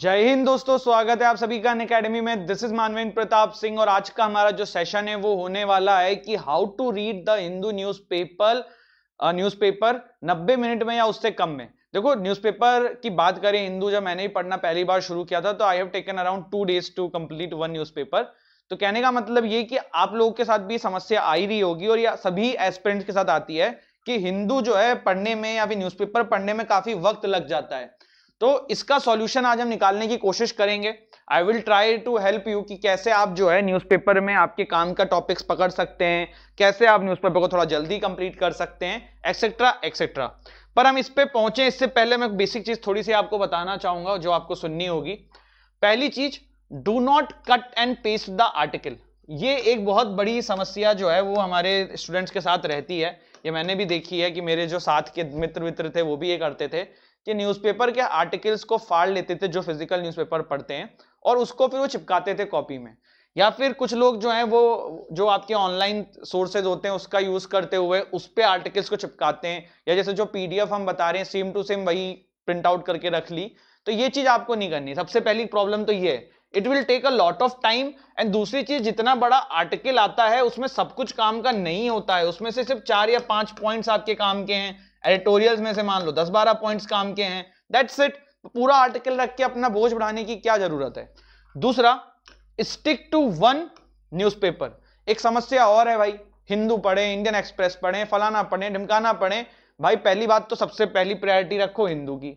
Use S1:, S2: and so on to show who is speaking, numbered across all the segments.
S1: जय हिंद दोस्तों स्वागत है आप सभी का अकेडमी में दिस इज मानवेंद्र प्रताप सिंह और आज का हमारा जो सेशन है वो होने वाला है कि how to read the Hindu newspaper newspaper 90 minute में या उससे कम में देखो न्यूज़पेपर की बात करें हिंदू जब मैंने ही पढ़ना पहली बार शुरू किया था तो I have taken around two days to complete one news तो कहने का मतलब ये कि आप लोगों के साथ भी समस्या आई रही होगी और या सभी एस्पेरेंट्स के साथ आती है कि हिंदू जो है पढ़ने में या फिर न्यूज़पेपर पढ़ने में काफी वक्त लग जाता है तो इसका सॉल्यूशन आज हम निकालने की कोशिश करेंगे I will try to help you कि कैसे आप जो है न्यूज़पेपर में आपके काम का टॉपिक्स पकड़ सकते हैं कैसे आप न्यूज़पेपर को थोड़ा जल्दी कंप्लीट कर सकते हैं एक्सेट्रा एक्सेट्रा पर हम इस पर पहुंचे इससे पहले मैं बेसिक चीज़ थोड़ी सी आपको बताना चाहूंगा जो आपको सुननी होगी पहली चीज do not cut and paste the article ये एक बहुत बड़ी समस्या जो है वो हमारे स्टूडेंट्स के साथ रहती है ये मैंने भी देखी है कि मेरे जो साथ के मित्र मित्र थे वो भी ये करते थे कि न्यूज़पेपर के आर्टिकल्स को फाड़ लेते थे जो फिजिकल न्यूज़पेपर पढ़ते हैं और उसको फिर वो चिपकाते थे कॉपी में या फिर कुछ लोग जो हैं वो जो आपके ऑनलाइन सोर्सेज होते हैं उसका यूज़ करते हुए उस पर आर्टिकल्स को चिपकाते हैं या जैसे जो पीडीएफ हम बता रहे हैं सेम टू सेम वही प्रिंट आउट करके रख ली तो ये चीज़ आपको नहीं करनी सबसे पहली प्रॉब्लम तो ये है it will take a lot of time and दूसरी चीज जितना बड़ा आर्टिकल आता है उसमें सब कुछ काम का नहीं होता है उसमें से सिर्फ चार या पांच पॉइंट्स आपके काम के हैं एडिटोरियल में से मान लो दस बारह पॉइंट काम के हैं दैट्स इट पूरा आर्टिकल रख के अपना बोझ बढ़ाने की क्या जरूरत है दूसरा स्टिक टू वन न्यूज़पेपर एक समस्या और है भाई हिंदू पढ़े इंडियन एक्सप्रेस पढ़े फलाना पढ़े ढिमकाना पढ़े भाई पहली बात तो सबसे पहली प्रायोरिटी रखो हिंदू की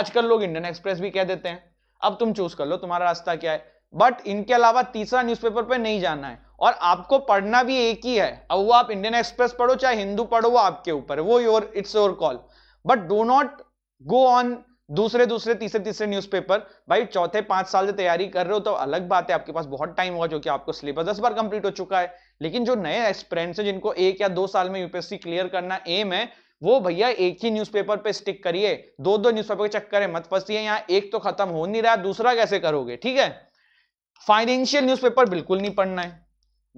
S1: आजकल लोग इंडियन एक्सप्रेस भी कह देते हैं अब तुम चूज कर लो तुम्हारा रास्ता क्या है बट इनके अलावा तीसरा न्यूज़पेपर पे नहीं जाना है और आपको पढ़ना भी एक ही है अब वो आप इंडियन एक्सप्रेस पढ़ो चाहे हिंदू पढ़ो वो आपके ऊपर वो your it's your call but do not go on दूसरे दूसरे तीसरे तीसरे न्यूज़पेपर भाई चौथे पांच साल से तैयारी कर रहे हो तो अलग बात है आपके पास बहुत टाइम हुआ जो कि आपको सिलेबस दस बार कंप्लीट हो चुका है लेकिन जो नए एक्सपेरेंट्स हैं जिनको एक या दो साल में यूपीएससी क्लियर करना एम है वो भैया एक ही न्यूज़पेपर पे स्टिक करिए दो दो न्यूज़पेपर के चक्कर है मत फंसिए यहाँ एक तो खत्म हो नहीं रहा दूसरा कैसे करोगे ठीक है फाइनेंशियल न्यूज़पेपर बिल्कुल नहीं पढ़ना है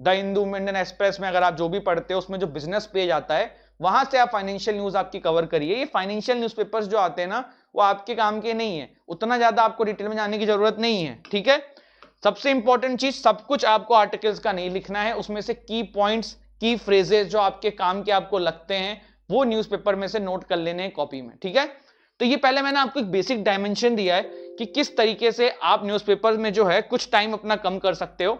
S1: द हिंदू इंडियन एक्सप्रेस में अगर आप जो भी पढ़ते हो उसमें जो बिजनेस पेज आता है वहां से आप फाइनेंशियल न्यूज आपकी कवर करिए ये फाइनेंशियल न्यूज जो आते हैं ना वो आपके काम के नहीं है उतना ज्यादा आपको डिटेल में जाने की जरूरत नहीं है ठीक है सबसे इंपॉर्टेंट चीज सब कुछ आपको आर्टिकल्स का नहीं लिखना है उसमें से की पॉइंट्स की फ्रेजेस जो आपके काम के आपको लगते हैं वो न्यूज़पेपर में से नोट कर लेने हैं कॉपी में ठीक है तो ये पहले मैंने आपको एक बेसिक डायमेंशन दिया है कि किस तरीके से आप न्यूज़पेपर में जो है कुछ टाइम अपना कम कर सकते हो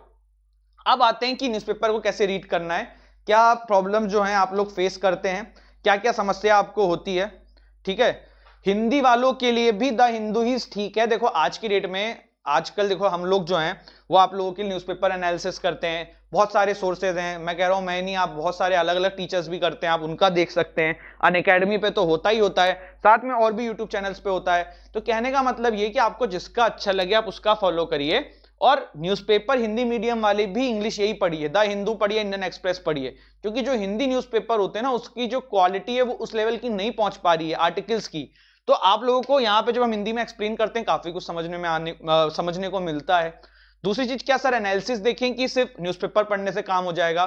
S1: अब आते हैं कि न्यूज़पेपर को कैसे रीड करना है क्या प्रॉब्लम जो है आप लोग फेस करते हैं क्या क्या समस्या आपको होती है ठीक है हिंदी वालों के लिए भी द हिंदू ही ठीक है देखो आज की डेट में आजकल देखो हम लोग जो हैं वो आप लोगों के न्यूज़पेपर एनालिसिस करते हैं बहुत सारे सोर्सेज हैं मैं कह रहा हूँ मैं नहीं आप बहुत सारे अलग अलग टीचर्स भी करते हैं आप उनका देख सकते हैं अन अकेडमी पे तो होता ही होता है साथ में और भी यूट्यूब चैनल्स पे होता है तो कहने का मतलब ये कि आपको जिसका अच्छा लगे आप उसका फॉलो करिए और न्यूज़पेपर हिंदी मीडियम वाले भी इंग्लिश यही पढ़िए द हिंदू पढ़िए इंडियन एक्सप्रेस पढ़िए क्योंकि जो हिंदी न्यूज़पेपर होते हैं ना उसकी जो क्वालिटी है वो उस लेवल की नहीं पहुंच पा रही है आर्टिकल्स की तो आप लोगों को यहाँ पे जब हम हिंदी में एक्सप्लेन करते हैं काफी कुछ समझने में आने आ, समझने को मिलता है दूसरी चीज क्या सर एनालिसिस देखें कि सिर्फ न्यूज पढ़ने से काम हो जाएगा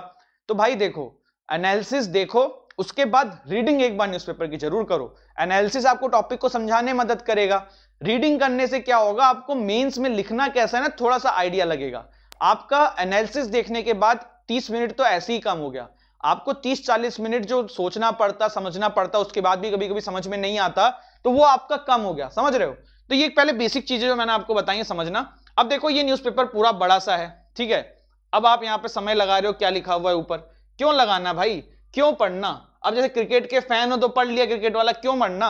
S1: तो भाई देखो एनालिसिस देखो उसके बाद रीडिंग एक बार न्यूज़पेपर की जरूर करो एनालिसिस आपको टॉपिक को समझाने मदद करेगा रीडिंग करने से क्या होगा आपको मेंस में लिखना कैसा है ना थोड़ा सा आइडिया लगेगा आपका एनालिसिस देखने के बाद 30 मिनट तो ऐसे ही कम हो गया आपको 30-40 मिनट जो सोचना पड़ता समझना पड़ता उसके बाद भी कभी कभी समझ में नहीं आता तो वो आपका कम हो गया समझ रहे हो तो ये पहले बेसिक चीजें जो मैंने आपको बताई है समझना अब देखो ये न्यूज पूरा बड़ा सा है ठीक है अब आप यहाँ पे समय लगा रहे हो क्या लिखा हुआ है ऊपर क्यों लगाना भाई क्यों पढ़ना अब जैसे क्रिकेट के फैन हो तो पढ़ लिया क्रिकेट वाला क्यों मरना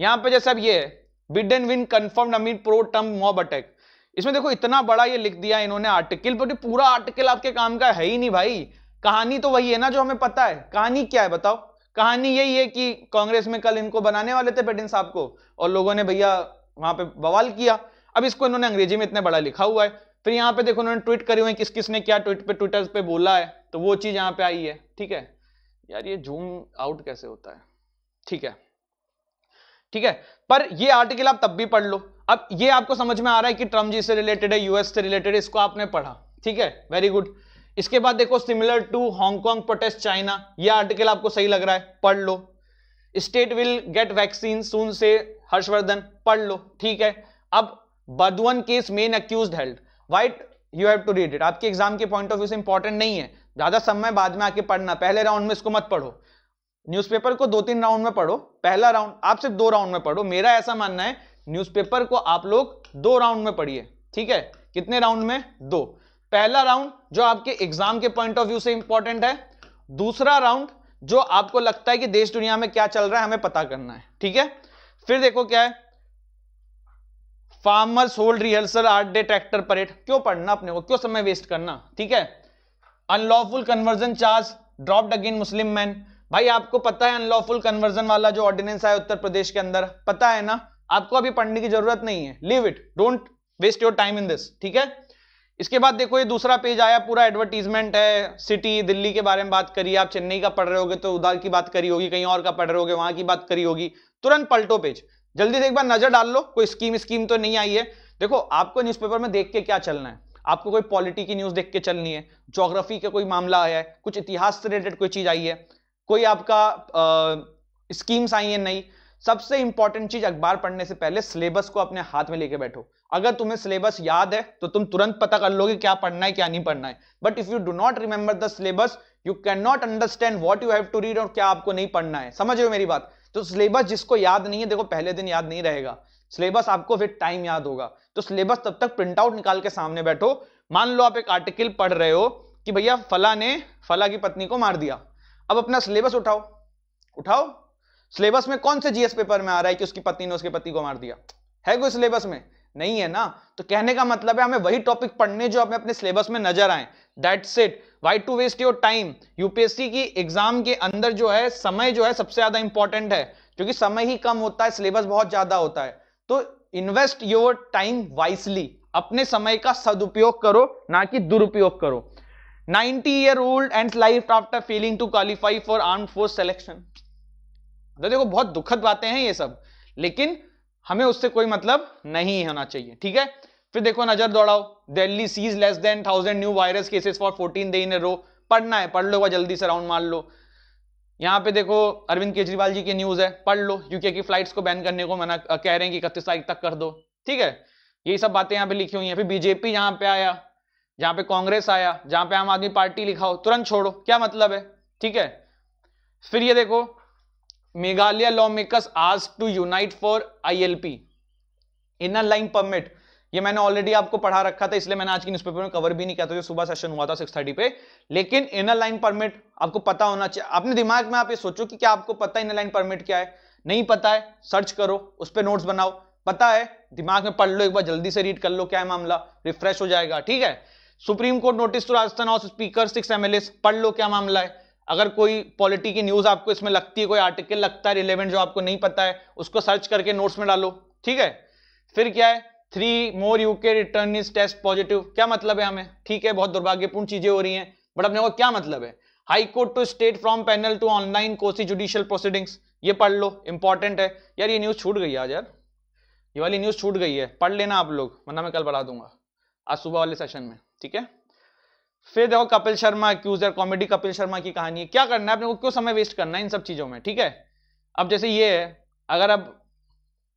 S1: यहाँ पे जैसे अब ये है Biden win confirm amid pro Trump mob attack इसमें देखो इतना बड़ा ये लिख दिया इन्होंने आर्टिकल पर पूरा आर्टिकल आपके काम का है ही नहीं भाई कहानी तो वही है ना जो हमें पता है कहानी क्या है बताओ कहानी यही है कि कांग्रेस में कल इनको बनाने वाले थे पेटिन साहब को और लोगों ने भैया वहां पे बवाल किया अब इसको इन्होंने अंग्रेजी में इतना बड़ा लिखा हुआ है फिर यहाँ पे देखो उन्होंने ट्वीट करी हुए किस किस किसने क्या ट्वीट पे ट्विटर पे बोला है तो वो चीज यहाँ पे आई है ठीक है यार ये जूम आउट कैसे होता है ठीक है ठीक है पर ये आर्टिकल आप तब भी पढ़ लो अब ये आपको समझ में आ रहा है कि ट्रम्प जी से रिलेटेड है यूएस से रिलेटेड इसको आपने पढ़ा ठीक है वेरी गुड इसके बाद देखो similar to Hong Kong protest China ये आर्टिकल आपको सही लग रहा है पढ़ लो state will get vaccine soon से हर्षवर्धन पढ़ लो ठीक है अब Badaun case main accused held why you have to read it आपके एग्जाम के पॉइंट ऑफ व्यू से इंपॉर्टेंट नहीं है ज्यादा समय बाद में आके पढ़ना पहले राउंड में इसको मत पढ़ो न्यूज़पेपर को दो तीन राउंड में पढ़ो पहला राउंड आप सिर्फ दो राउंड में पढ़ो मेरा ऐसा मानना है न्यूज़पेपर को आप लोग दो राउंड में पढ़िए ठीक है कितने राउंड में दो पहला राउंड जो आपके एग्जाम के पॉइंट ऑफ व्यू से इंपॉर्टेंट है दूसरा राउंड जो आपको लगता है कि देश दुनिया में क्या चल रहा है हमें पता करना है ठीक है फिर देखो क्या है farmers hold rehearsal R day tractor parade क्यों पढ़ना अपने को क्यों समय वेस्ट करना ठीक है unlawful conversion charge dropped again Muslim man भाई आपको पता है अनलॉफुल कन्वर्जन वाला जो ऑर्डिनेंस आया उत्तर प्रदेश के अंदर पता है ना आपको अभी पढ़ने की जरूरत नहीं है leave it don't waste your time in this ठीक है इसके बाद देखो ये दूसरा पेज आया पूरा एडवर्टीजमेंट है सिटी दिल्ली के बारे में बात करिए आप चेन्नई का पढ़ रहे होगे तो उधर की बात करी होगी कहीं और का पढ़ रहे होगे वहां की बात करी होगी तुरंत पलटो पेज जल्दी से एक बार नजर डाल लो कोई स्कीम स्कीम तो नहीं आई है देखो आपको न्यूज़पेपर में देख के क्या चलना है आपको कोई पॉलिटी की न्यूज़ देख के चलनी है जोग्राफी का कोई मामला आया है कुछ इतिहास से रिलेटेड कोई चीज़ आई है कोई आपका स्कीम्स आई हैं नहीं सबसे इंपॉर्टेंट चीज अखबार पढ़ने से पहले सिलेबस को अपने हाथ में लेके बैठो अगर तुम्हें सिलेबस याद है तो तुम तुरंत पता कर लोगे क्या पढ़ना है क्या नहीं पढ़ना है but if you do not remember the syllabus you can not understand what you have to read और क्या आपको नहीं पढ़ना है समझ रहे हो मेरी बात तो सिलेबस जिसको याद नहीं है देखो पहले दिन याद नहीं रहेगा सिलेबस आपको फिर टाइम याद होगा तो सिलेबस तब तक प्रिंट आउट निकाल के सामने बैठो मान लो आप एक आर्टिकल पढ़ रहे हो कि भैया फला ने फला की पत्नी को मार दिया अब अपना सिलेबस उठाओ उठाओ सिलेबस में कौन से जीएस पेपर में आ रहा है कि उसकी पत्नी ने उसके पति को मार दिया है कोई सिलेबस में नहीं है ना तो कहने का मतलब है हमें वही टॉपिक पढ़ने जो हमें अपने सिलेबस में नजर आए that's it why to waste your time UPSC की एग्जाम के अंदर जो है समय जो है सबसे ज्यादा इंपॉर्टेंट है क्योंकि समय ही कम होता है सिलेबस बहुत ज्यादा होता है तो इन्वेस्ट योर टाइम वाइसली अपने समय का सदुपयोग करो ना कि दुरुपयोग करो 90 year old and life after failing to qualify for arm force selection देखो बहुत दुखद बातें हैं ये सब लेकिन हमें उससे कोई मतलब नहीं होना चाहिए ठीक है फिर देखो नजर दौड़ाओ Delhi sees less than thousand new virus cases for fourteen day in row पढ़ना है पढ़ लो जल्दी से राउंड मार लो यहाँ पे देखो अरविंद केजरीवाल जी की न्यूज है पढ़ लो यूके की फ्लाइट्स को बैन करने को मना कह रहे हैं कि इकतीस तारीख तक कर दो ठीक है यही सब बातें यहाँ पे लिखी हुई है फिर बीजेपी यहाँ पे आया जहां पे कांग्रेस आया जहां पे आम आदमी पार्टी लिखा हो तुरंत छोड़ो क्या मतलब है ठीक है फिर ये देखो Meghalaya law makers urge to unite for ILP inner line permit ये मैंने ऑलरेडी आपको पढ़ा रखा था इसलिए मैंने आज की न्यूज़पेपर में कवर भी नहीं किया था जो सुबह सेशन हुआ था सिक्स थर्टी पे लेकिन इनर लाइन परमिट आपको पता होना चाहिए अपने दिमाग में आप ये सोचो कि क्या आपको पता है इनर लाइन परमिट क्या है नहीं पता है सर्च करो उस पर नोट्स बनाओ पता है दिमाग में पढ़ लो एक बार जल्दी से रीड कर लो क्या है मामला रिफ्रेश हो जाएगा ठीक है सुप्रीम कोर्ट नोटिस टू तो Rajasthan house speaker six MLA पढ़ लो क्या मामला है अगर कोई पॉलिटी की न्यूज आपको इसमें लगती है कोई आर्टिकल लगता है रिलेवेंट जो आपको नहीं पता है उसको सर्च करके नोट्स में डालो ठीक है फिर क्या है three more UK returnees test positive क्या मतलब है हमें ठीक है बहुत दुर्भाग्यपूर्ण चीजें हो रही हैं बट अपने को क्या मतलब है high court to state from panel to online कोसी जुडिशियल प्रोसीडिंग्स ये पढ़ लो इंपॉर्टेंट है यार ये न्यूज छूट गई आज यार ये वाली न्यूज छूट गई है पढ़ लेना आप लोग वरना मैं कल पढ़ा दूंगा आज सुबह वाले सेशन में ठीक है फिर देखो कपिल शर्मा एक्यूजर कॉमेडी कपिल शर्मा की कहानी है क्या करना है अपने को क्यों समय वेस्ट करना है इन सब चीजों में ठीक है अब जैसे ये है अगर अब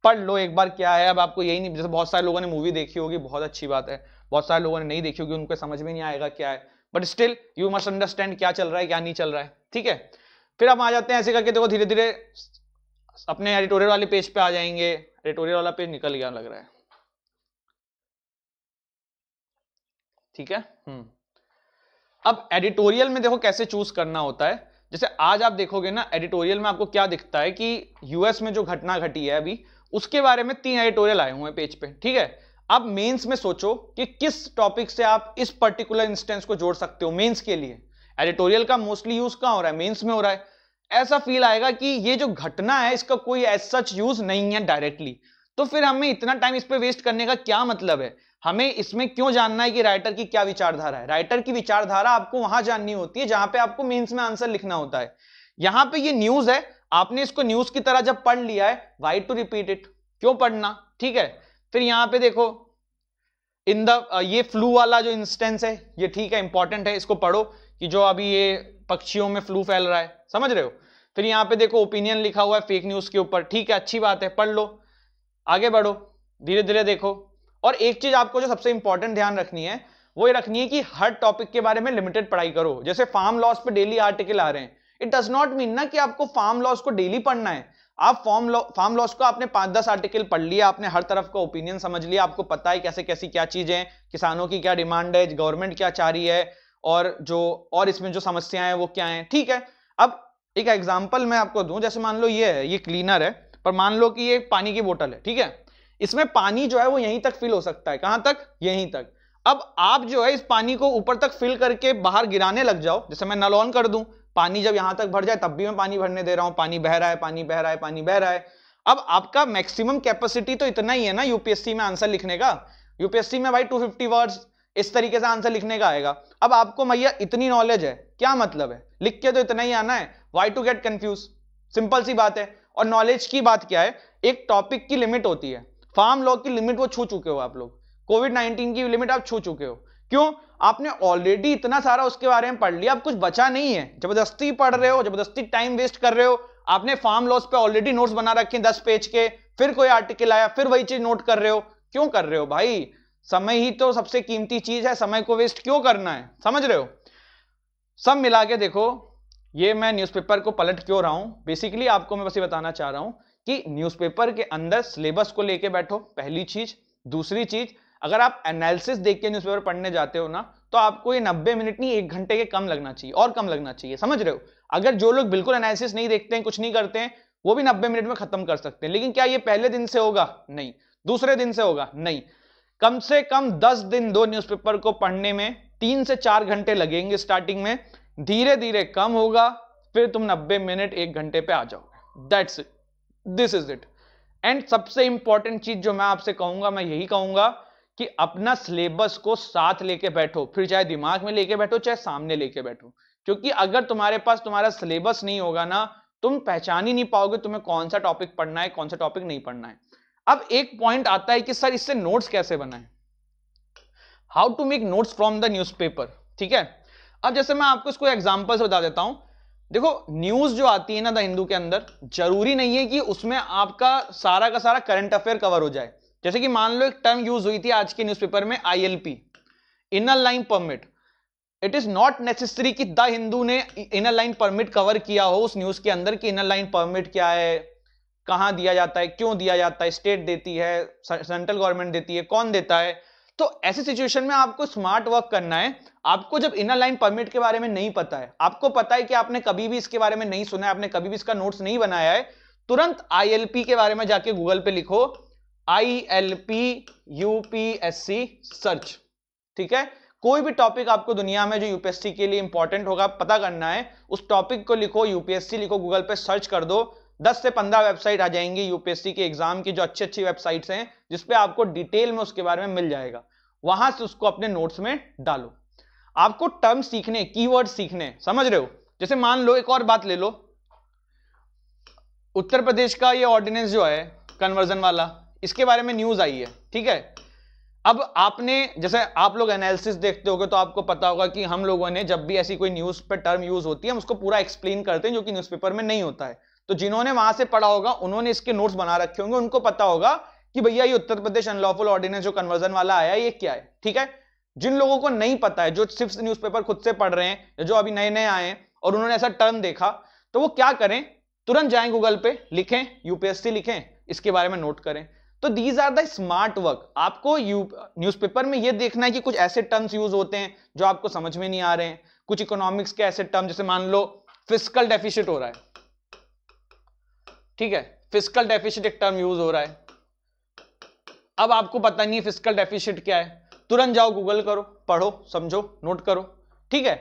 S1: पढ़ लो एक बार क्या है अब आपको यही नहीं जैसे बहुत सारे लोगों ने मूवी देखी होगी बहुत अच्छी बात है बहुत सारे लोगों ने नहीं देखी होगी उनको समझ में नहीं आएगा क्या है but still you must understand क्या चल रहा है क्या नहीं चल रहा है ठीक है फिर हम आ जाते हैं ऐसे करके देखो धीरे धीरे अपने एडिटोरियल वाले पेज पे आ जाएंगे एडिटोरियल वाला पेज निकल गया लग रहा है ठीक है हम्म। अब एडिटोरियल में देखो कैसे चूज करना होता है जैसे आज आप देखोगे ना एडिटोरियल में आपको क्या दिखता है कि यूएस में जो घटना घटी है अभी उसके बारे में तीन एडिटोरियल आए हुए हैं पेज पे ठीक है अब मेंस में सोचो कि किस टॉपिक से आप इस पर्टिकुलर इंस्टेंस को जोड़ सकते हो मेंस के लिए एडिटोरियल का मोस्टली यूज कहां हो रहा है मेंस में हो रहा है ऐसा फील आएगा कि ये जो घटना है इसका कोई एज सच यूज नहीं है डायरेक्टली तो फिर हमें इतना टाइम इस पर वेस्ट करने का क्या मतलब है हमें इसमें क्यों जानना है कि राइटर की क्या विचारधारा है राइटर की विचारधारा आपको वहां जाननी होती है जहां पे आपको मेंस में आंसर लिखना होता है यहां पे ये न्यूज है आपने इसको न्यूज की तरह जब पढ़ लिया है वाई टू रिपीट इट क्यों पढ़ना ठीक है फिर यहां पे देखो इन द ये फ्लू वाला जो इंस्टेंस है ये ठीक है इंपॉर्टेंट है इसको पढ़ो कि जो अभी ये पक्षियों में फ्लू फैल रहा है समझ रहे हो फिर यहाँ पे देखो ओपिनियन लिखा हुआ है फेक न्यूज के ऊपर ठीक है अच्छी बात है पढ़ लो आगे बढ़ो धीरे धीरे देखो और एक चीज आपको जो सबसे इंपॉर्टेंट ध्यान रखनी है वो ये रखनी है कि हर टॉपिक के बारे में लिमिटेड पढ़ाई करो जैसे फार्म लॉस पे डेली आर्टिकल आ रहे हैं इट डज नॉट मीन ना कि आपको फार्म लॉस को डेली पढ़ना है आप फॉर्म लॉ फार्म लॉस को आपने पांच दस आर्टिकल पढ़ लिया आपने हर तरफ का ओपिनियन समझ लिया आपको पता है कैसे कैसी क्या चीजें किसानों की क्या डिमांड है गवर्नमेंट क्या चाह रही है और जो और इसमें जो समस्याएं हैं वो क्या है ठीक है अब एक एग्जाम्पल मैं आपको दूं जैसे मान लो ये है ये क्लीनर है पर मान लो कि ये पानी की बोतल है ठीक है इसमें पानी जो है वो यहीं तक फिल हो सकता है कहां तक यहीं तक अब आप जो है इस पानी को ऊपर तक फिल करके बाहर गिराने लग जाओ जैसे मैं नल ऑन कर दूं पानी जब यहां तक भर जाए तब भी मैं पानी भरने दे रहा हूं पानी बह रहा है पानी बह रहा है पानी बह रहा है अब आपका मैक्सिमम कैपेसिटी तो इतना ही है ना यूपीएससी में आंसर लिखने का यूपीएससी में भाई 250 वर्ड इस तरीके से आंसर लिखने का आएगा अब आपको मैया इतनी नॉलेज है क्या मतलब है लिख के तो इतना ही आना है why to get confuse simple सी बात है और नॉलेज की बात क्या है एक टॉपिक की लिमिट होती है फार्म लॉ की लिमिट वो छू चुके हो आप लोग कोविड नाइनटीन की लिमिट आप छू चुके हो क्यों आपने ऑलरेडी इतना सारा उसके बारे में पढ़ लिया अब कुछ बचा नहीं है जबरदस्ती पढ़ रहे हो जबरदस्ती टाइम वेस्ट कर रहे हो आपने फार्म लॉस पे ऑलरेडी नोट्स बना रखे हैं दस पेज के फिर कोई आर्टिकल आया फिर वही चीज नोट कर रहे हो क्यों कर रहे हो भाई समय ही तो सबसे कीमती चीज है समय को वेस्ट क्यों करना है समझ रहे हो सब मिला के देखो ये मैं न्यूज़पेपर को पलट क्यों रहा हूं बेसिकली आपको मैं बस ये बताना चाह रहा हूं कि न्यूज़पेपर के अंदर सिलेबस को लेके बैठो पहली चीज दूसरी चीज अगर आप एनालिसिस देख के न्यूज़पेपर पढ़ने जाते हो ना तो आपको ये नब्बे मिनट नहीं एक घंटे के कम लगना चाहिए और कम लगना चाहिए समझ रहे हो अगर जो लोग बिल्कुल एनालिसिस नहीं देखते हैं कुछ नहीं करते हैं वो भी नब्बे मिनट में खत्म कर सकते हैं लेकिन क्या ये पहले दिन से होगा नहीं दूसरे दिन से होगा नहीं कम से कम दस दिन दो न्यूज़पेपर को पढ़ने में तीन से चार घंटे लगेंगे स्टार्टिंग में धीरे धीरे कम होगा फिर तुम नब्बे मिनट एक घंटे पे आ जाओगे that's it this is it and सबसे इंपॉर्टेंट चीज जो मैं आपसे कहूंगा मैं यही कहूंगा कि अपना सिलेबस को साथ लेके बैठो फिर चाहे दिमाग में लेके बैठो चाहे सामने लेके बैठो क्योंकि अगर तुम्हारे पास तुम्हारा सिलेबस नहीं होगा ना तुम पहचान ही नहीं पाओगे तुम्हें कौन सा टॉपिक पढ़ना है कौन सा टॉपिक नहीं पढ़ना है अब एक पॉइंट आता है कि सर इससे नोट्स कैसे बनाए how to make notes from the news ठीक है अब जैसे मैं आपको इसको एग्जाम्पल बता देता हूं देखो न्यूज जो आती है ना द हिंदू के अंदर जरूरी नहीं है कि उसमें आपका सारा का सारा करंट अफेयर कवर हो जाए जैसे कि मान लो एक टर्म यूज हुई थी आज के न्यूज़पेपर में ILP inner line permit it is not necessary कि द हिंदू ने इनर लाइन परमिट कवर किया हो उस न्यूज के अंदर कि इनर लाइन परमिट क्या है कहाँ दिया जाता है क्यों दिया जाता है स्टेट देती है सेंट्रल गवर्नमेंट देती है कौन देता है तो ऐसी सिचुएशन में आपको स्मार्ट वर्क करना है आपको जब इनर लाइन परमिट के बारे में नहीं पता है आपको पता है कि आपने कभी भी इसके बारे में नहीं सुना है आपने कभी भी इसका नोट्स नहीं बनाया है तुरंत आईएलपी के बारे में जाके गूगल पे लिखो आईएलपी यूपीएससी सर्च ठीक है कोई भी टॉपिक आपको दुनिया में जो यूपीएससी के लिए इंपॉर्टेंट होगा पता करना है उस टॉपिक को लिखो यूपीएससी लिखो गूगल पे सर्च कर दो दस से पंद्रह वेबसाइट आ जाएंगी यूपीएससी के एग्जाम की जो अच्छी अच्छी वेबसाइट्स हैं जिसपे आपको डिटेल में उसके बारे में मिल जाएगा वहां से उसको अपने नोट्स में डालो आपको टर्म सीखने कीवर्ड सीखने समझ रहे हो जैसे मान लो एक और बात ले लो उत्तर प्रदेश का ये ऑर्डिनेंस जो है कन्वर्जन वाला इसके बारे में न्यूज आई है ठीक है अब आपने जैसे आप लोग एनालिसिस देखते होगे तो आपको पता होगा कि हम लोगों ने जब भी ऐसी कोई न्यूज पर टर्म यूज होती है हम उसको पूरा एक्सप्लेन करते हैं जो कि न्यूज़पेपर में नहीं होता है तो जिन्होंने वहां से पढ़ा होगा उन्होंने इसके नोट्स बना रखे होंगे उनको पता होगा कि भैया ये उत्तर प्रदेश अनलॉफुल ऑर्डिनेंस जो कन्वर्जन वाला आया ये क्या है ठीक है जिन लोगों को नहीं पता है जो सिर्फ न्यूज़पेपर खुद से पढ़ रहे हैं जो अभी नए नए आए और उन्होंने ऐसा टर्म देखा तो वो क्या करें तुरंत जाएं गूगल पे लिखें यूपीएससी लिखें इसके बारे में नोट करें तो these are the smart work आपको न्यूज़पेपर में ये देखना है कि कुछ ऐसे टर्म्स यूज होते हैं जो आपको समझ में नहीं आ रहे हैं कुछ इकोनॉमिक्स के ऐसे टर्म जैसे मान लो फिजिकल डेफिशिट हो रहा है ठीक है फिजिकल डेफिशिट एक टर्म यूज हो रहा है अब आपको पता नहीं है फिजिकल डेफिशिट क्या है तुरंत जाओ गूगल करो पढ़ो समझो नोट करो ठीक है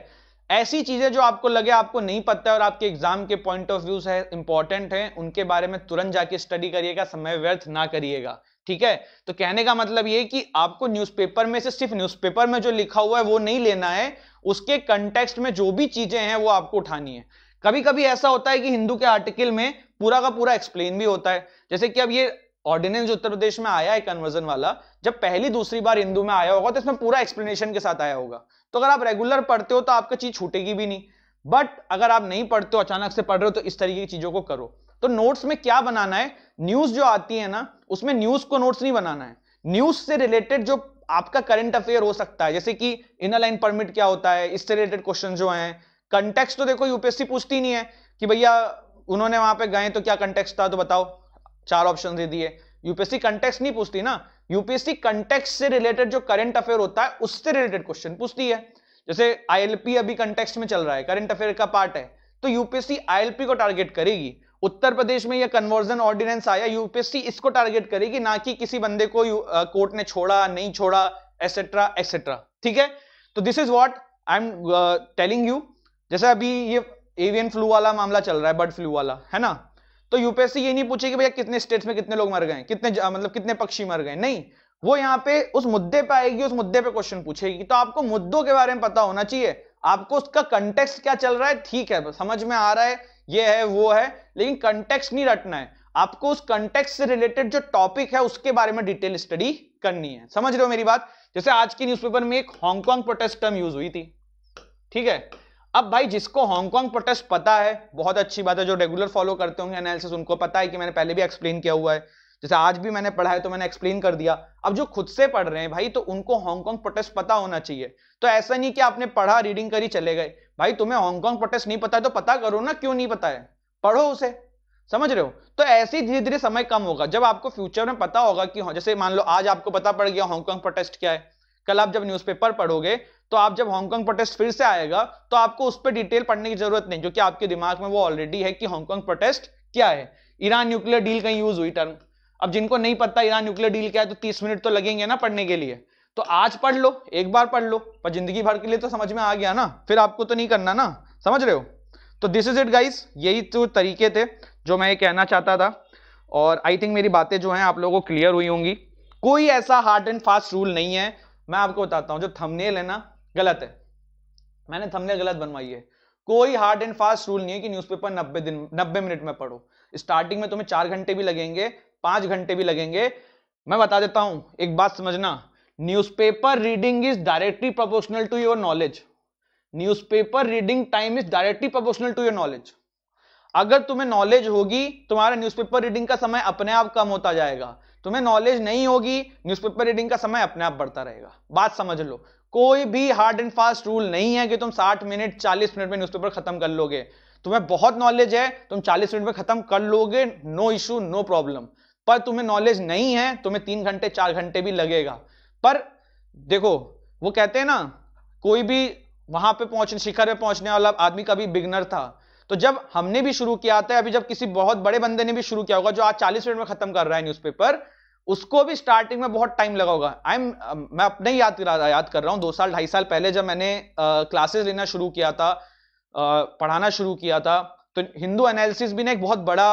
S1: ऐसी चीजें जो आपको लगे आपको नहीं पता है और आपके एग्जाम के पॉइंट ऑफ व्यू है इंपॉर्टेंट है उनके बारे में तुरंत जाके स्टडी करिएगा समय व्यर्थ ना करिएगा ठीक है तो कहने का मतलब ये कि आपको न्यूज़पेपर में से सिर्फ न्यूज़पेपर में जो लिखा हुआ है वो नहीं लेना है उसके कंटेक्स्ट में जो भी चीजें हैं वो आपको उठानी है कभी कभी ऐसा होता है कि हिंदू के आर्टिकल में पूरा का पूरा एक्सप्लेन भी होता है जैसे कि अब ये ऑर्डिनेंस उत्तर प्रदेश में आया है कन्वर्जन वाला जब पहली दूसरी बार हिंदू में आया होगा तो इसमें पूरा एक्सप्लेनेशन के साथ आया होगा तो अगर आप रेगुलर पढ़ते हो तो आपका चीज छूटेगी भी नहीं बट अगर आप नहीं पढ़ते हो अचानक से पढ़ रहे हो तो इस तरीके की चीजों को करो तो नोट्स में क्या बनाना है न्यूज जो आती है ना उसमें न्यूज को नोट्स नहीं बनाना है न्यूज से रिलेटेड जो आपका करंट अफेयर हो सकता है जैसे कि इनर लाइन परमिट क्या होता है इससे रिलेटेड क्वेश्चन जो है कंटेक्स तो देखो यूपीएससी पूछती नहीं है कि भैया उन्होंने वहां पे गए तो क्या कंटेक्स था तो बताओ चार ऑप्शन दे दिए यूपीएससी कंटेक्स नहीं पूछती ना यूपीएससी कंटेक्स से रिलेटेड जो करंट अफेयर होता है उससे रिलेटेड क्वेश्चन पूछती है जैसे आईएलपी अभी कंटेक्स में चल रहा है करंट अफेयर का पार्ट है तो यूपीएससी आईएलपी को टारगेट करेगी उत्तर प्रदेश में यह कन्वर्जन ऑर्डिनेंस आया यूपीएससी इसको टारगेट करेगी ना कि किसी बंदे को कोर्ट ने छोड़ा नहीं छोड़ा एसेट्रा एसेट्रा ठीक है तो this is what I am telling you जैसे अभी ये एवियन फ्लू वाला मामला चल रहा है बर्ड फ्लू वाला है ना तो यूपीएससी ये नहीं पूछेगी भैया कितने स्टेट्स में कितने लोग मर गए कितने मतलब कितने पक्षी मर गए नहीं वो यहाँ पे उस मुद्दे पे आएगी उस मुद्दे पे क्वेश्चन पूछेगी तो आपको मुद्दों के बारे में पता होना चाहिए आपको उसका कंटेक्स क्या चल रहा है ठीक है समझ में आ रहा है ये है वो है लेकिन कंटेक्स नहीं रटना है आपको उस कंटेक्स से रिलेटेड जो टॉपिक है उसके बारे में डिटेल स्टडी करनी है समझ रहे हो मेरी बात जैसे आज की न्यूज में एक हांगकॉन्ग प्रोटेस्ट टर्म यूज हुई थी ठीक है अब भाई जिसको हांगकांग प्रोटेस्ट पता है बहुत अच्छी बात है जो रेगुलर फॉलो करते होंगे एनालिसिस उनको पता है कि मैंने पहले भी एक्सप्लेन किया हुआ है जैसे आज भी मैंने पढ़ा है तो मैंने एक्सप्लेन कर दिया अब जो खुद से पढ़ रहे हैं भाई तो उनको हांगकांग प्रोटेस्ट पता होना चाहिए तो ऐसा नहीं कि आपने पढ़ा रीडिंग करी चले गए भाई तुम्हें हांगकांग प्रोटेस्ट नहीं पता है तो पता करो ना क्यों नहीं पता है पढ़ो उसे समझ रहे हो तो ऐसे ही धीरे धीरे समय कम होगा जब आपको फ्यूचर में पता होगा कि हाँ, जैसे मान लो आज आपको पता पड़ गया हांगकांग प्रोटेस्ट क्या है कल आप जब न्यूज़पेपर पढ़ोगे तो आप जब हांगकांग प्रोटेस्ट फिर से आएगा तो आपको उस पर डिटेल पढ़ने की जरूरत नहीं कि आपके दिमाग में वो ऑलरेडी है कि हांगकांग प्रोटेस्ट क्या है ईरान न्यूक्लियर डील कहीं यूज हुई टर्म अब जिनको नहीं पता ईरान न्यूक्लियर डील क्या है तो तीस मिनट तो लगेंगे ना पढ़ने के लिए तो आज पढ़ लो एक बार पढ़ लो पर जिंदगी भर के लिए तो समझ में आ गया ना फिर आपको तो नहीं करना ना समझ रहे हो तो दिस इज इट गाइस यही तो तरीके थे जो मैं ये कहना चाहता था और आई थिंक मेरी बातें जो हैं आप लोगों को क्लियर हुई होंगी कोई ऐसा हार्ड एंड फास्ट रूल नहीं है मैं आपको बताता हूं जो थमनेल है ना गलत है मैंने थमनेल गलत बनवाई है कोई हार्ड एंड फास्ट रूल नहीं है कि न्यूज़पेपर 90 दिन नब्बे मिनट में पढ़ो स्टार्टिंग में तुम्हें चार घंटे भी लगेंगे पांच घंटे भी लगेंगे मैं बता देता हूं एक बात समझना newspaper reading is directly proportional to your knowledge newspaper reading time is directly proportional to your knowledge अगर तुम्हें नॉलेज होगी तुम्हारा न्यूज़पेपर रीडिंग का समय अपने आप कम होता जाएगा तुम्हें नॉलेज नहीं होगी न्यूज़पेपर रीडिंग का समय अपने आप बढ़ता रहेगा बात समझ लो कोई भी हार्ड एंड फास्ट रूल नहीं है कि तुम 60 मिनट 40 मिनट में न्यूज़पेपर खत्म कर लोगे तुम्हें बहुत नॉलेज है तुम 40 मिनट में खत्म कर लोगे नो इशू नो प्रॉब्लम पर तुम्हें नॉलेज नहीं है तुम्हें तीन घंटे चार घंटे भी लगेगा पर देखो वो कहते हैं ना कोई भी वहां पर पहुंचने शिखर में पहुंचने वाला आदमी कभी बिगनर था तो जब हमने भी शुरू किया था अभी जब किसी बहुत बड़े बंदे ने भी शुरू किया होगा जो आज चालीस मिनट में खत्म कर रहा है न्यूज़पेपर उसको भी स्टार्टिंग में बहुत टाइम लगा होगा आई एम मैं अपने ही याद याद कर रहा हूँ दो साल ढाई साल पहले जब मैंने क्लासेस लेना शुरू किया था आ, पढ़ाना शुरू किया था तो हिंदू एनालिसिस भी ना एक बहुत बड़ा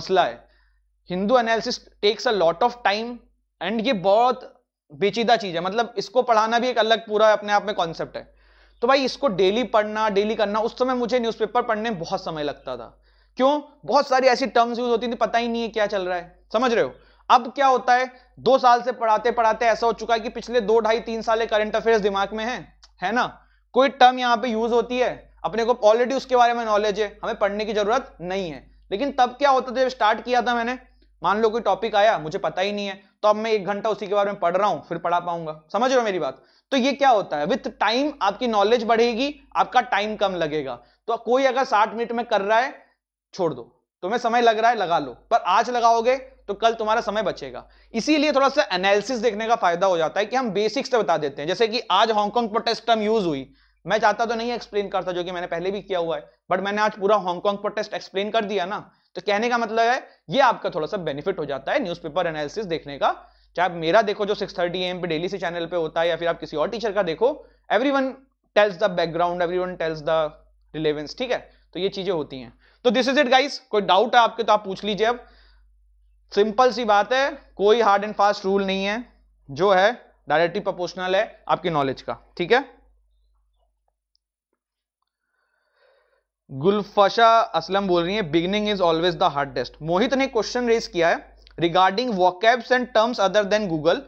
S1: मसला है Hindu analysis takes a lot of time and ये बहुत बेचीदा चीज है मतलब इसको पढ़ाना भी एक अलग पूरा अपने आप में कॉन्सेप्ट है तो भाई इसको डेली पढ़ना डेली करना उस समय मुझे न्यूज़पेपर पढ़ने में बहुत समय लगता था क्यों बहुत सारी ऐसी टर्म्स यूज होती थी पता ही नहीं है क्या चल रहा है समझ रहे हो अब क्या होता है दो साल से पढ़ाते पढ़ाते ऐसा हो चुका है कि पिछले दो ढाई तीन साल करंट अफेयर्स दिमाग में है है ना कोई टर्म यहाँ पे यूज होती है अपने को ऑलरेडी उसके बारे में नॉलेज है हमें पढ़ने की जरूरत नहीं है लेकिन तब क्या होता था जब स्टार्ट किया था मैंने मान लो कोई टॉपिक आया मुझे पता ही नहीं है तो अब मैं एक घंटा उसी के बारे में पढ़ रहा हूँ फिर पढ़ा पाऊंगा समझ रहे हो मेरी बात तो ये क्या होता है विथ टाइम आपकी नॉलेज बढ़ेगी आपका टाइम कम लगेगा तो कोई अगर साठ मिनट में कर रहा है छोड़ दो तुम्हें समय लग रहा है लगा लो पर आज लगाओगे तो कल तुम्हारा समय बचेगा इसीलिए थोड़ा सा एनालिसिस देखने का फायदा हो जाता है कि हम बेसिक्स से बता देते हैं जैसे कि आज हांगकांग प्रोटेस्ट टर्म यूज हुई मैं चाहता तो नहीं एक्सप्लेन करता जो कि मैंने पहले भी किया हुआ है बट मैंने आज पूरा हांगकांग प्रोटेस्ट एक्सप्लेन कर दिया ना तो कहने का मतलब है ये आपका थोड़ा सा बेनिफिट हो जाता है न्यूज़पेपर एनालिसिस देखने का चाहे मेरा देखो जो 6:30 थर्टी एम पे डेली से चैनल पे होता है या फिर आप किसी और टीचर का देखो every one tells the background every one tells the relevance ठीक है तो ये चीजें होती हैं तो दिस इज इट गाइस कोई डाउट है आपके तो आप पूछ लीजिए अब सिंपल सी बात है कोई हार्ड एंड फास्ट रूल नहीं है जो है डायरेक्टली प्रोपोर्शनल है आपके नॉलेज का ठीक है गुलफशा असलम बोल रही है beginning is always the hardest Mohit ने क्वेश्चन रेस किया है regarding vocabs and terms other than Google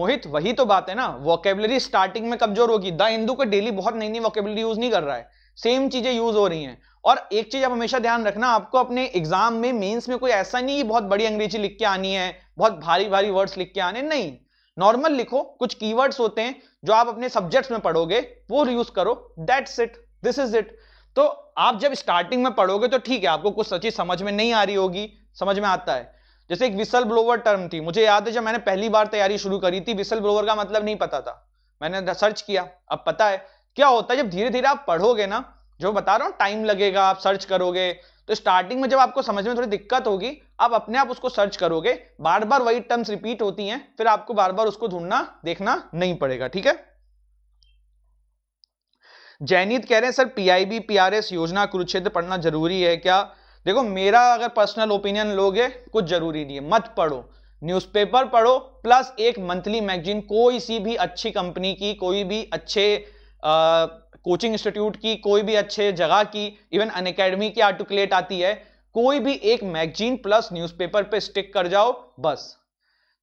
S1: Mohit वही तो बात है ना वॉकेबलरी स्टार्टिंग में कमजोर होगी द हिंदू को डेली बहुत नई नई वॉकेबलरी यूज नहीं कर रहा है सेम चीजें यूज हो रही हैं और एक चीज आप हमेशा ध्यान रखना आपको अपने एग्जाम में मेंस में कोई ऐसा नहीं बहुत बड़ी अंग्रेजी लिख के आनी है बहुत भारी भारी वर्ड्स लिख के आने नहीं नॉर्मल लिखो कुछ कीवर्ड्स होते हैं जो आप अपने सब्जेक्ट्स में पढ़ोगे वो यूज करो that's it this is it तो आप जब स्टार्टिंग में पढ़ोगे तो ठीक है आपको कुछ सची समझ में नहीं आ रही होगी समझ में आता है जैसे एक विसल ब्लोवर टर्म थी मुझे याद है जब मैंने पहली बार तैयारी शुरू करी थी विसल ब्लोवर का मतलब नहीं पता था मैंने सर्च किया अब पता है क्या होता है जब धीरे धीरे आप पढ़ोगे ना जो बता रहा हूँ टाइम लगेगा आप सर्च करोगे तो स्टार्टिंग में जब आपको समझ में थोड़ी दिक्कत होगी आप अपने आप उसको सर्च करोगे बार बार वही टर्म्स रिपीट होती हैं फिर आपको बार बार उसको ढूंढना देखना नहीं पड़ेगा ठीक है जैनित कह रहे हैं सर पीआईबी पीआरएस योजना कुरुक्षेत्र पढ़ना जरूरी है क्या देखो मेरा अगर पर्सनल ओपिनियन लोगे कुछ जरूरी नहीं है मत पढ़ो न्यूज़पेपर पढ़ो प्लस एक मंथली मैगजीन कोई सी भी अच्छी कंपनी की कोई भी अच्छे कोचिंग इंस्टीट्यूट की कोई भी अच्छे जगह की इवन अन अकेडमी की आर्टिकुलेट आती है कोई भी एक मैगजीन प्लस न्यूज़पेपर पे स्टिक कर जाओ बस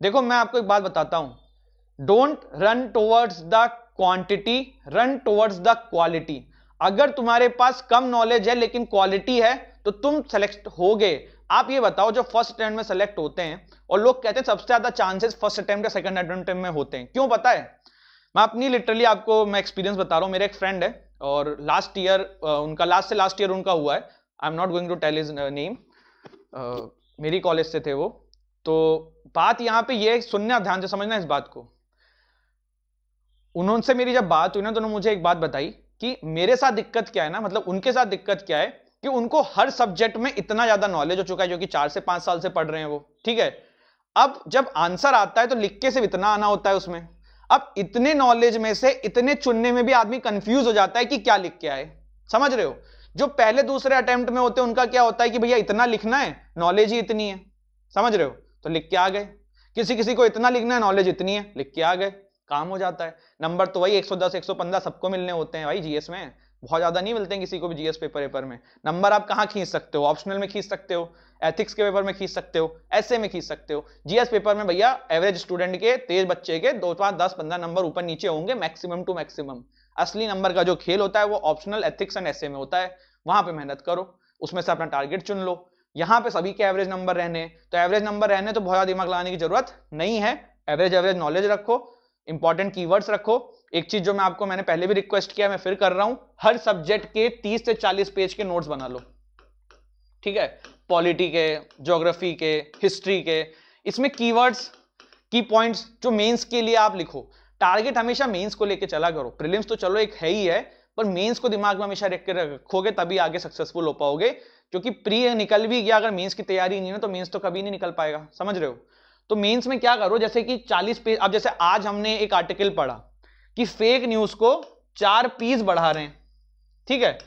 S1: देखो मैं आपको एक बात बताता हूं don't run towards the quantity run towards the quality अगर तुम्हारे पास कम नॉलेज है लेकिन क्वालिटी है तो तुम सेलेक्ट हो गए आप ये बताओ जो फर्स्ट अटेम्प्ट में सेलेक्ट होते हैं और लोग कहते हैं सबसे ज्यादा चांसेस फर्स्ट अटेम्प्ट या सेकंड अटेम्प्ट में होते हैं क्यों पता है मैं अपनी लिटरली आपको मैं एक्सपीरियंस बता रहा हूँ मेरे एक फ्रेंड है और लास्ट ईयर उनका लास्ट से लास्ट ईयर उनका हुआ है I am not going to tell his name मेरी कॉलेज से थे वो तो बात यहाँ पे ये सुनने ध्यान से समझना इस बात को उन्होंने मेरी जब बात हुई ना तो उन्होंने मुझे एक बात बताई कि मेरे साथ दिक्कत क्या है ना मतलब उनके साथ दिक्कत क्या है कि उनको हर सब्जेक्ट में इतना ज्यादा नॉलेज हो चुका है जो कि चार से पांच साल से पढ़ रहे हैं वो ठीक है अब जब आंसर आता है तो लिख के सिर्फ इतना आना होता है उसमें अब इतने नॉलेज में से इतने चुनने में भी आदमी कंफ्यूज हो जाता है कि क्या लिख के आए समझ रहे हो जो पहले दूसरे अटेम्प्ट में होते हैं उनका क्या होता है कि भैया इतना लिखना है नॉलेज ही इतनी है समझ रहे हो तो लिख के आ गए किसी किसी को इतना लिखना है नॉलेज इतनी है लिख के आ गए काम हो जाता है नंबर तो वही 110 115 सबको मिलने होते हैं भाई जीएस में बहुत ज़्यादा नहीं मिलते हैं किसी को भी जीएस पेपर पेपर में नंबर आप कहाँ खींच सकते हो ऑप्शनल में खींच सकते हो एथिक्स के पेपर में खींच सकते हो ऐसे में खींच सकते हो जीएस पेपर में भैया एवरेज स्टूडेंट के तेज बच्चे के दो पांच दस पंद्रह नंबर ऊपर नीचे होंगे मैक्सिमम टू मैक्सिमम असली नंबर का जो खेल होता है वो ऑप्शनल एथिक्स एंड ऐसे में होता है वहां पर मेहनत करो उसमें से अपना टारगेट चुन लो यहाँ पे सभी के एवरेज नंबर रहने तो एवरेज नंबर रहने तो बहुत दिमाग लगाने की जरूरत नहीं है एवरेज एवरेज नॉलेज रखो इंपॉर्टेंट कीवर्ड्स रखो एक चीज जो मैं आपको मैंने पहले भी रिक्वेस्ट किया मैं फिर कर रहा हूं हर सब्जेक्ट के 30 से 40 पेज के नोट्स बना लो ठीक है पॉलिटी के ज्योग्राफी के हिस्ट्री के इसमें कीवर्ड्स की पॉइंट्स जो मेंस के लिए आप लिखो टारगेट हमेशा मेंस को लेके चला करो प्रीलिम्स तो चलो एक है ही है पर मेंस को दिमाग में हमेशा रख के रखोगे तभी आगे सक्सेसफुल हो पाओगे क्योंकि प्री निकल भी गया अगर मेंस की तैयारी नहीं है तो मेंस तो कभी नहीं निकल पाएगा समझ रहे हो तो मेंस में क्या करो जैसे कि 40 पेज अब जैसे आज हमने एक आर्टिकल पढ़ा कि फेक न्यूज को चार पीस बढ़ा रहे हैं ठीक है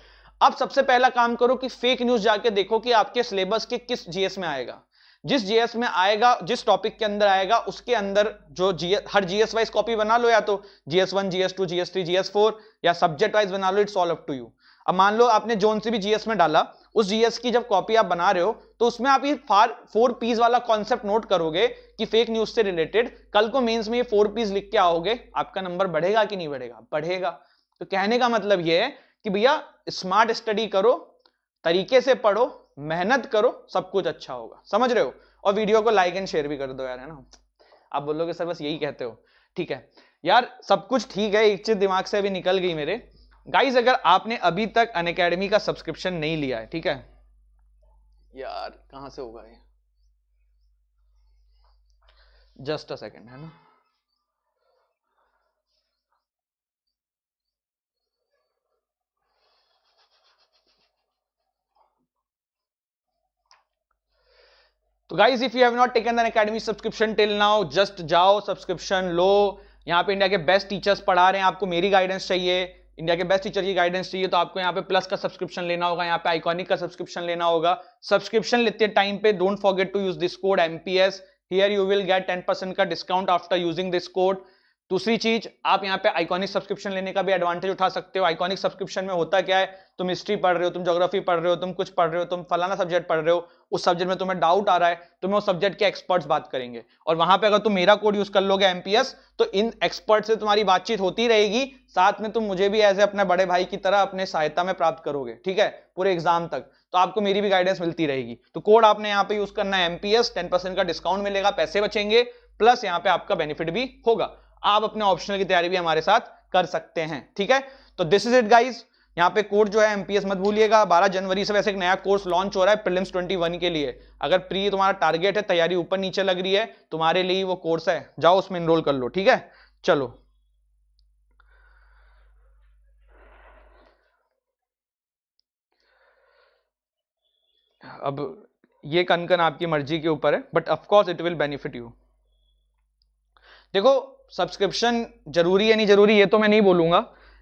S1: अब सबसे पहला काम करो कि फेक न्यूज जाके देखो कि आपके सिलेबस के किस जीएस में आएगा जिस जीएस में आएगा जिस टॉपिक के अंदर आएगा उसके अंदर जो जीएस हर जीएस वाइज कॉपी बना लो या तो GS one GS two GS three GS four या सब्जेक्ट वाइज बना लो it's all up to you अब मान लो आपने जोन से भी जीएस में डाला उस जीएस की जब कॉपी आप बना रहे हो तो उसमें आप ये फार फोर पीस वाला कॉन्सेप्ट नोट करोगे कि फेक न्यूज से रिलेटेड कल को मेंस में ये फोर पीस लिख के आओगे आपका नंबर बढ़ेगा कि नहीं बढ़ेगा बढ़ेगा तो कहने का मतलब ये है कि भैया स्मार्ट स्टडी करो तरीके से पढ़ो मेहनत करो सब कुछ अच्छा होगा समझ रहे हो और वीडियो को लाइक एंड शेयर भी कर दो यार है ना आप बोलोगे सर बस यही कहते हो ठीक है यार सब कुछ ठीक है एक चीज दिमाग से अभी निकल गई मेरे गाइज अगर आपने अभी तक अन का सब्सक्रिप्शन नहीं लिया है ठीक है यार कहां से होगा ये जस्ट अ सेकेंड है ना तो guys if you have not taken Unacademy subscription till now just जाओ सब्सक्रिप्शन लो यहां पे इंडिया के बेस्ट टीचर्स पढ़ा रहे हैं आपको मेरी गाइडेंस चाहिए इंडिया के बेस्ट टीचर की गाइडेंस चाहिए तो आपको यहाँ पे प्लस का सब्सक्रिप्शन लेना होगा यहाँ पे आइकॉनिक का सब्सक्रिप्शन लेना होगा सब्सक्रिप्शन लेते टाइम पे don't forget to use this code MPS here you will get ten percent का discount after using this code दूसरी चीज आप यहाँ पे आइकॉनिक सब्सक्रिप्शन लेने का भी एडवांटेज उठा सकते हो आइकॉनिक सब्सक्रिप्शन में होता क्या है तुम हिस्ट्री पढ़ रहे हो तुम जोग्राफी पढ़ रहे हो तुम कुछ पढ़ रहे हो तुम फलाना सब्जेक्ट पढ़ रहे हो उस सब्जेक्ट में तुम्हें डाउट आ रहा है तुम्हें उस सब्जेक्ट के एक्सपर्ट्स बात करेंगे और वहां पर अगर तुम मेरा कोड यूज कर लोगे एमपीएस तो इन एक्सपर्ट से तुम्हारी बातचीत होती रहेगी साथ में तुम मुझे भी एज ए अपने बड़े भाई की तरह अपने सहायता में प्राप्त करोगे ठीक है पूरे एग्जाम तक तो आपको मेरी भी गाइडेंस मिलती रहेगी तो कोड आपने यहाँ पे यूज करना है एमपीएस टेन परसेंट का डिस्काउंट मिलेगा पैसे बचेंगे प्लस यहाँ पे आपका बेनिफिट भी होगा आप अपने ऑप्शनल की तैयारी भी हमारे साथ कर सकते हैं ठीक है तो दिस इज इट गाइज यहाँ पे कोर्स जो है एमपीएस मत भूलिएगा 12 जनवरी से वैसे एक नया कोर्स लॉन्च हो रहा है प्रिलिम्स 21 के लिए अगर प्री तुम्हारा टारगेट है तैयारी ऊपर नीचे लग रही है तुम्हारे लिए वो कोर्स है जाओ उसमें इनरोल कर लो ठीक है चलो अब ये कनकन आपकी मर्जी के ऊपर है but of course it will benefit you देखो सब्सक्रिप्शन जरूरी है नहीं जरूरी ये तो मैं नहीं बोलूंगा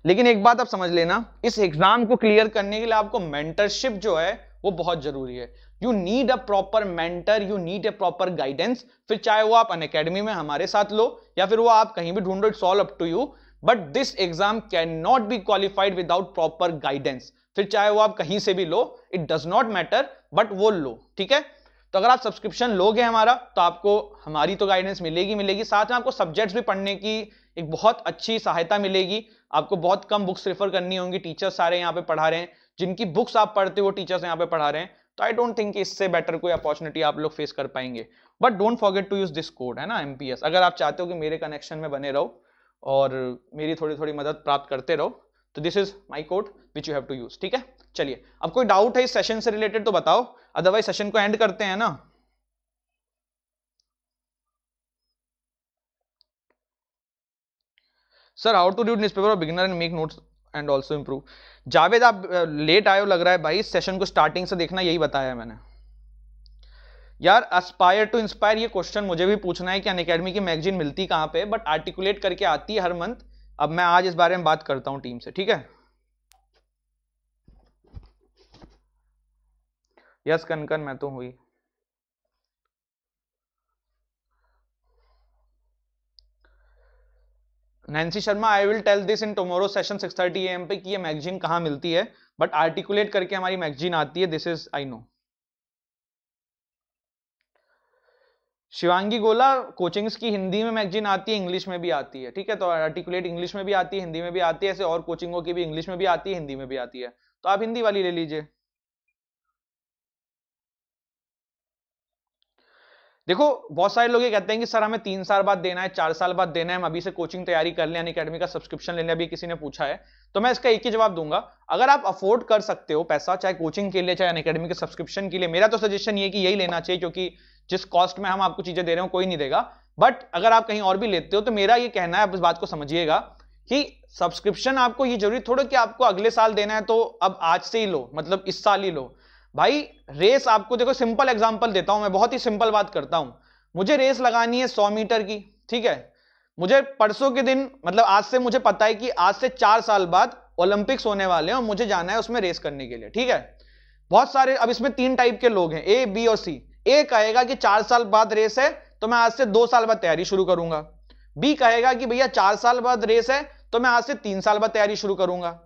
S1: लेकिन एक बात आप समझ लेना इस एग्जाम को क्लियर करने के लिए आपको मेंटरशिप जो है वो बहुत जरूरी है you need a proper mentor you need a proper guidance फिर चाहे वो आप अन अकेडमी में हमारे साथ लो या फिर वो आप कहीं भी ढूंढो it's all up to you but this exam can not be qualified without proper guidance फिर चाहे वो आप कहीं से भी लो it does not matter but वो लो ठीक है तो अगर आप सब्सक्रिप्शन लोगे हमारा तो आपको हमारी तो गाइडेंस मिलेगी मिलेगी साथ में आपको सब्जेक्ट्स भी पढ़ने की एक बहुत अच्छी सहायता मिलेगी आपको बहुत कम बुक्स रेफर करनी होंगी टीचर्स सारे यहाँ पे पढ़ा रहे हैं जिनकी बुक्स आप पढ़ते हो टीचर्स यहाँ पे पढ़ा रहे हैं तो आई डोंट थिंक इससे बेटर कोई अपॉर्चुनिटी आप लोग फेस कर पाएंगे but don't forget to use this code है ना एम अगर आप चाहते हो कि मेरे कनेक्शन में बने रहो और मेरी थोड़ी थोड़ी मदद प्राप्त करते रहो तो this is my code which you have to use ठीक है चलिए अब कोई डाउट है इस सेशन से रिलेटेड तो बताओ अदरवाइज सेशन को एंड करते हैं ना sir how to read newspaper और beginner and make notes and also improve Javed आप लेट आयो लग रहा है भाई सेशन को स्टार्टिंग से देखना यही बताया मैंने यार अस्पायर टू इंस्पायर ये क्वेश्चन मुझे भी पूछना है कि अन अकेडमी की मैगजीन मिलती कहाँ पे बट आर्टिकुलेट करके आती है हर मंथ अब मैं आज इस बारे में बात करता हूँ टीम से ठीक है यस कनकन मैं तो हुई Nancy Sharma I will tell this in tomorrow session 6:30 thirty AM पे की ये मैगजीन कहाँ मिलती है बट आर्टिकुलेट करके हमारी मैगजीन आती है this is I know Shivangi Gola coachings की हिंदी में मैगजीन आती है इंग्लिश में भी आती है ठीक है तो आर्टिकुलेट इंग्लिश में भी आती है हिंदी में भी आती है ऐसे और कोचिंगों की भी इंग्लिश में भी आती है हिंदी में भी आती है तो आप हिंदी वाली ले लीजिए देखो बहुत सारे लोग ये कहते हैं कि सर हमें तीन साल बाद देना है चार साल बाद देना है हम अभी से कोचिंग तैयारी कर लें अकेडमी का सब्सक्रिप्शन लेने अभी किसी ने पूछा है तो मैं इसका एक ही जवाब दूंगा अगर आप अफोर्ड कर सकते हो पैसा चाहे कोचिंग के लिए चाहे अकेडमी के सब्सक्रिप्शन के लिए मेरा तो सजेशन ये कि यही लेना चाहिए क्योंकि जिस कॉस्ट में हम आपको चीजें दे रहे हो कोई नहीं देगा बट अगर आप कहीं और भी लेते हो तो मेरा ये कहना है आप इस बात को समझिएगा कि सब्सक्रिप्शन आपको ये जरूरी थोड़ा कि आपको अगले साल देना है तो अब आज से ही लो मतलब इस साल ही लो भाई रेस आपको देखो सिंपल एग्जाम्पल देता हूं मैं बहुत ही सिंपल बात करता हूं मुझे रेस लगानी है सौ मीटर की ठीक है मुझे परसों के दिन मतलब आज से मुझे पता है कि आज से चार साल बाद ओलंपिक्स होने वाले हैं और मुझे जाना है उसमें रेस करने के लिए ठीक है बहुत सारे अब इसमें तीन टाइप के लोग हैं ए बी और सी ए कहेगा कि चार साल बाद रेस है तो मैं आज से दो साल बाद तैयारी शुरू करूंगा बी कहेगा कि भैया चार साल बाद रेस है तो मैं आज से तीन साल बाद तैयारी शुरू करूंगा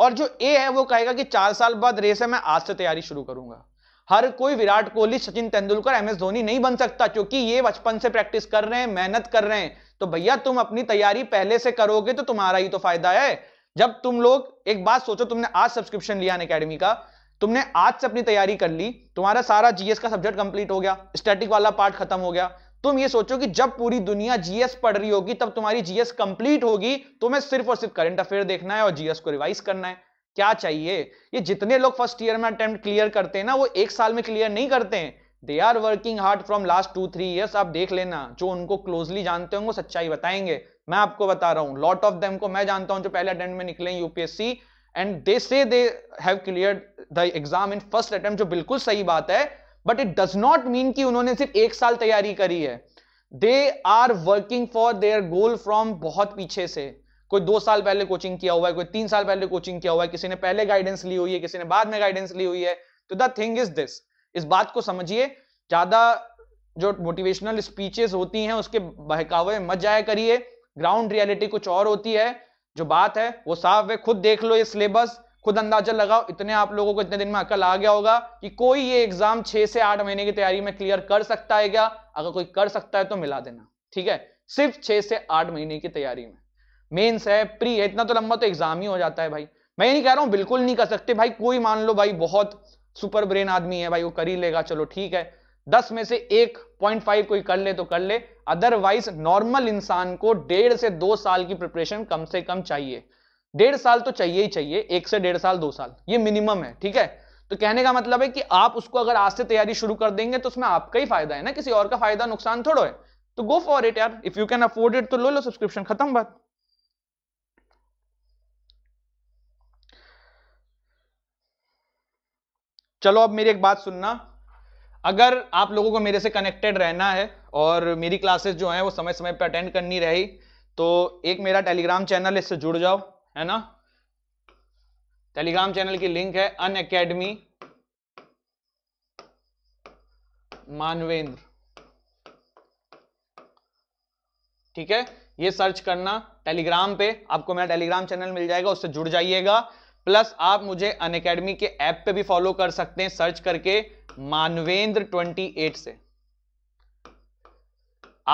S1: और जो ए है वो कहेगा कि चार साल बाद रेस है मैं आज से तैयारी शुरू करूंगा हर कोई विराट कोहली सचिन तेंदुलकर एम एस धोनी नहीं बन सकता क्योंकि ये बचपन से प्रैक्टिस कर रहे हैं मेहनत कर रहे हैं तो भैया तुम अपनी तैयारी पहले से करोगे तो तुम्हारा ही तो फायदा है जब तुम लोग एक बात सोचो तुमने आज सब्सक्रिप्शन लिया अकेडमी का तुमने आज से अपनी तैयारी कर ली तुम्हारा सारा जीएस का सब्जेक्ट कंप्लीट हो गया स्टैटिक वाला पार्ट खत्म हो गया तुम ये सोचो कि जब पूरी दुनिया जीएस पढ़ रही होगी तब तुम्हारी जीएस कंप्लीट होगी तुम्हें तो सिर्फ और सिर्फ करंट अफेयर देखना है और जीएस को रिवाइज करना है क्या चाहिए ये जितने लोग फर्स्ट ईयर में अटेम्प्ट क्लियर करते हैं ना वो एक साल में क्लियर नहीं करते हैं they are working hard from last two three years आप देख लेना जो उनको क्लोजली जानते होंगे सच्चाई बताएंगे मैं आपको बता रहा हूं लॉट ऑफ देम को मैं जानता हूँ जो पहले अटेम्प्ट में निकले UPSC and they say they have clear the exam in first attempt जो बिल्कुल सही बात है but it does not mean कि उन्होंने सिर्फ एक साल तैयारी करी है they are working for their goal from बहुत पीछे से कोई दो साल पहले कोचिंग किया हुआ है कोई तीन साल पहले कोचिंग किया हुआ है किसी ने पहले गाइडेंस ली हुई है किसी ने बाद में गाइडेंस ली हुई है तो द थिंग इज दिस इस बात को समझिए ज्यादा जो मोटिवेशनल स्पीचेस होती हैं उसके बहकावे मत जाया करिए ग्राउंड रियलिटी कुछ और होती है जो बात है वो साफ है खुद देख लो ये सिलेबस खुद अंदाजा लगाओ इतने आप लोगों को इतने दिन में अकल आ गया होगा कि कोई ये एग्जाम छह से आठ महीने की तैयारी में क्लियर कर सकता है क्या अगर कोई कर सकता है तो मिला देना ठीक है सिर्फ छह से आठ महीने की तैयारी में मेन्स है प्री है इतना तो लंबा तो एग्जाम ही हो जाता है भाई मैं ये नहीं कह रहा हूं बिल्कुल नहीं कर सकते भाई कोई मान लो भाई बहुत सुपर ब्रेन आदमी है भाई वो कर ही लेगा चलो ठीक है दस में से एक पॉइंट फाइव कोई कर ले तो कर ले अदरवाइज नॉर्मल इंसान को डेढ़ से दो साल की प्रिपरेशन कम से कम चाहिए डेढ़ साल तो चाहिए ही चाहिए एक से डेढ़ साल दो साल ये मिनिमम है ठीक है तो कहने का मतलब है कि आप उसको अगर आज से तैयारी शुरू कर देंगे तो उसमें आपका ही फायदा है ना किसी और का फायदा नुकसान थोड़ा है तो गो फॉर इट यार if you can afford it तो लो लो सब्सक्रिप्शन खत्म बात चलो अब मेरी एक बात सुनना अगर आप लोगों को मेरे से कनेक्टेड रहना है और मेरी क्लासेस जो हैं वो समय समय पर अटेंड करनी रही तो एक मेरा टेलीग्राम चैनल इससे जुड़ जाओ है ना टेलीग्राम चैनल की लिंक है अन अकेडमी मानवेंद्र ठीक है ये सर्च करना टेलीग्राम पे आपको मेरा टेलीग्राम चैनल मिल जाएगा उससे जुड़ जाइएगा प्लस आप मुझे अन अकेडमी के ऐप पे भी फॉलो कर सकते हैं सर्च करके मानवेंद्र ट्वेंटी एट से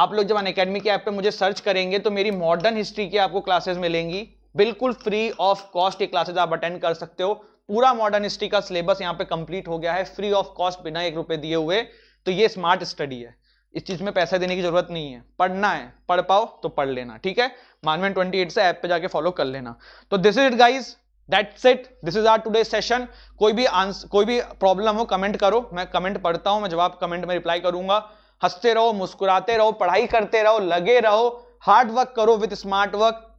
S1: आप लोग जब अन अकेडमी के ऐप पे मुझे सर्च करेंगे तो मेरी मॉडर्न हिस्ट्री की आपको क्लासेस मिलेंगी बिल्कुल फ्री ऑफ कॉस्ट ये क्लासेज आप अटेंड कर सकते हो पूरा मॉडर्न हिस्ट्री का सिलेबस यहाँ पे कंप्लीट हो गया है फ्री ऑफ कॉस्ट बिना एक रुपए दिए हुए तो ये स्मार्ट स्टडी है इस चीज में पैसा देने की जरूरत नहीं है पढ़ना है पढ़ पाओ तो पढ़ लेना ठीक है मानवन ट्वेंटी एट से ऐप पे जाके फॉलो कर लेना तो this is it guys that's it this is our today session कोई भी आंसर कोई भी प्रॉब्लम हो कमेंट करो मैं कमेंट पढ़ता हूं मैं जवाब कमेंट में रिप्लाई करूंगा हंसते रहो मुस्कुराते रहो पढ़ाई करते रहो लगे रहो हार्ड वर्क करो विथ स्मार्ट वर्क